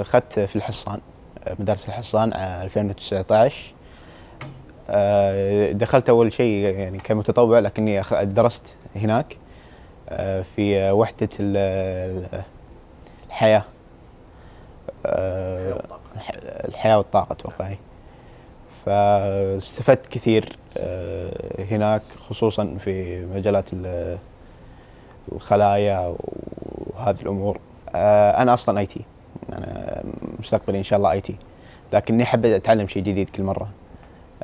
اخذت أه، في الحصان أه، مدارس الحصان 2019 أه، دخلت اول شيء يعني كمتطوع لكني درست هناك في وحده الحياه الحياه والطاقه اتوقع فاستفدت كثير هناك خصوصا في مجالات الخلايا وهذه الامور انا اصلا اي تي انا يعني مستقبلي ان شاء الله اي تي لكني احب اتعلم شيء جديد كل مره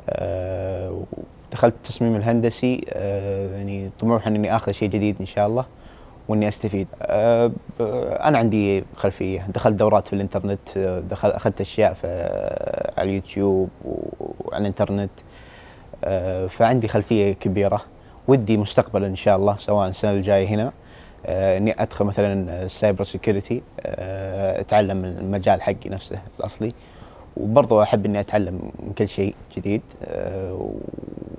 آه، دخلت التصميم الهندسي آه، يعني طموح اني اخذ شيء جديد ان شاء الله واني استفيد آه، انا عندي خلفيه دخلت دورات في الانترنت دخل اخذت اشياء في على اليوتيوب وعلى الانترنت فعندي خلفيه كبيره ودي مستقبلا ان شاء الله سواء السنه الجايه هنا آه، اني ادخل مثلا السايبر آه، سكيورتي اتعلم المجال حقي نفسه الاصلي وبرضه احب اني اتعلم من كل شيء جديد آه،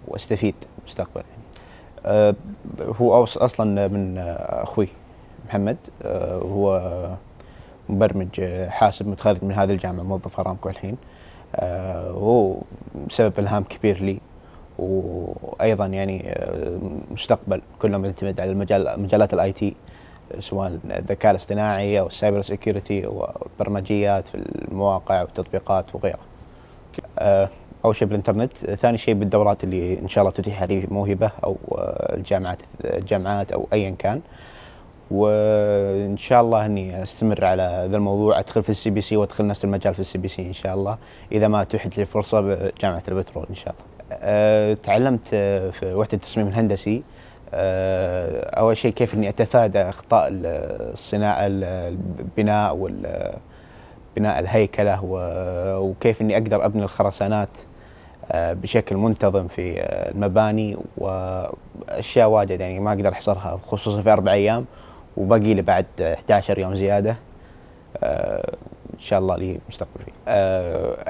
واستفيد مستقبلا يعني. هو اصلا من اخوي محمد هو مبرمج حاسب متخرج من هذه الجامعه موظف ارامكو الحين هو سبب الهام كبير لي وايضا يعني آه، مستقبل كله معتمد على المجال مجالات الاي تي آه، سواء الذكاء الاصطناعي او السايبر سكيورتي والبرمجيات في المواقع والتطبيقات وغيره. آه، اول شيء بالانترنت، ثاني شيء بالدورات اللي ان شاء الله تتيح هذه موهبه او الجامعات الجامعات او ايا كان. وان شاء الله اني استمر على هذا الموضوع ادخل في السي بي سي وادخل نفس المجال في السي بي سي ان شاء الله اذا ما تحت لي فرصه بجامعه البترول ان شاء الله. آه، تعلمت في وحده التصميم الهندسي آه، اول شيء كيف اني اتفادى اخطاء الصناعه البناء بناء الهيكله وكيف اني اقدر ابني الخرسانات آه، بشكل منتظم في المباني واشياء واجد يعني ما اقدر احصرها خصوصا في اربع ايام وباقي لي بعد 11 يوم زياده ان شاء الله لي مستقبل فيه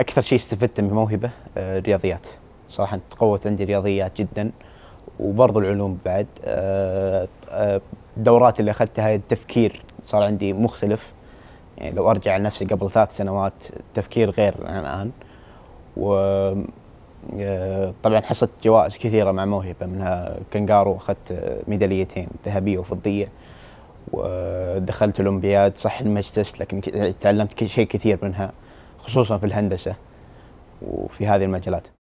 اكثر شيء استفدت من موهبه الرياضيات صراحه تقوت عندي رياضيات جدا وبرضو العلوم بعد آه، آه، الدورات اللي اخذتها التفكير صار عندي مختلف يعني لو ارجع لنفسي قبل ثلاث سنوات التفكير غير عن الان و آه، طبعا حصلت جوائز كثيره مع موهبه منها كنغارو اخذت ميداليتين ذهبيه وفضيه ودخلت الاولمبياد صح المجلس لكن تعلمت شيء كثير منها خصوصا في الهندسه وفي هذه المجالات